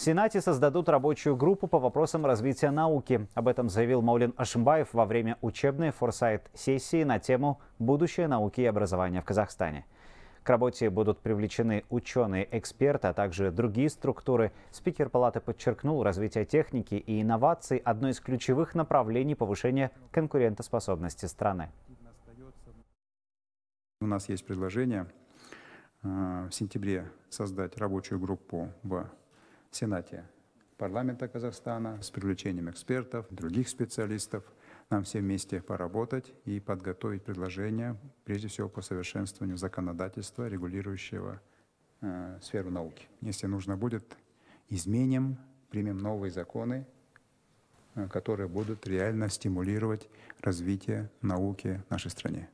Сенате создадут рабочую группу по вопросам развития науки. Об этом заявил Маулин Ашимбаев во время учебной форсайт-сессии на тему «Будущее науки и образования в Казахстане». К работе будут привлечены ученые, эксперты, а также другие структуры. Спикер палаты подчеркнул, развитие техники и инноваций – одно из ключевых направлений повышения конкурентоспособности страны. У нас есть предложение э, в сентябре создать рабочую группу в Сенате парламента Казахстана с привлечением экспертов, других специалистов. Нам все вместе поработать и подготовить предложения, прежде всего по совершенствованию законодательства, регулирующего э, сферу науки. Если нужно будет, изменим, примем новые законы, э, которые будут реально стимулировать развитие науки в нашей стране.